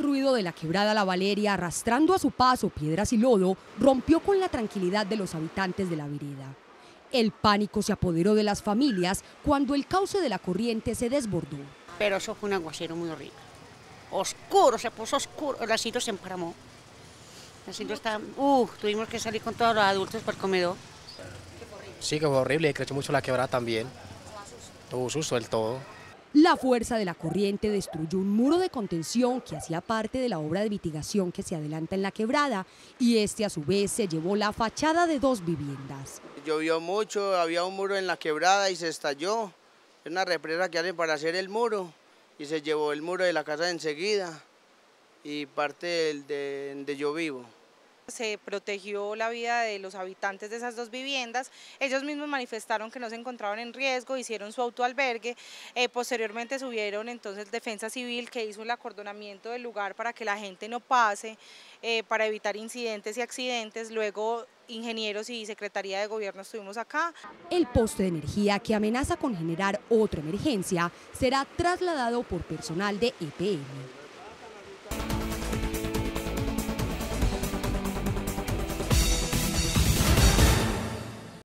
ruido de la quebrada La Valeria, arrastrando a su paso piedras y lodo, rompió con la tranquilidad de los habitantes de la vereda. El pánico se apoderó de las familias cuando el cauce de la corriente se desbordó. Pero eso fue un aguacero muy horrible. Oscuro, se puso oscuro, el asilo se emparamó. El asilo está, uh, tuvimos que salir con todos los adultos para comedor. Sí, que fue horrible, creció mucho la quebrada también. Tuvo susto del todo. La fuerza de la corriente destruyó un muro de contención que hacía parte de la obra de mitigación que se adelanta en la quebrada y este a su vez se llevó la fachada de dos viviendas. Llovió mucho, había un muro en la quebrada y se estalló. Es una represa que hacen para hacer el muro y se llevó el muro de la casa enseguida y parte de donde yo vivo se protegió la vida de los habitantes de esas dos viviendas. Ellos mismos manifestaron que no se encontraban en riesgo, hicieron su autoalbergue. Eh, posteriormente subieron entonces Defensa Civil que hizo el acordonamiento del lugar para que la gente no pase, eh, para evitar incidentes y accidentes. Luego ingenieros y Secretaría de Gobierno estuvimos acá. El poste de energía que amenaza con generar otra emergencia será trasladado por personal de EPM.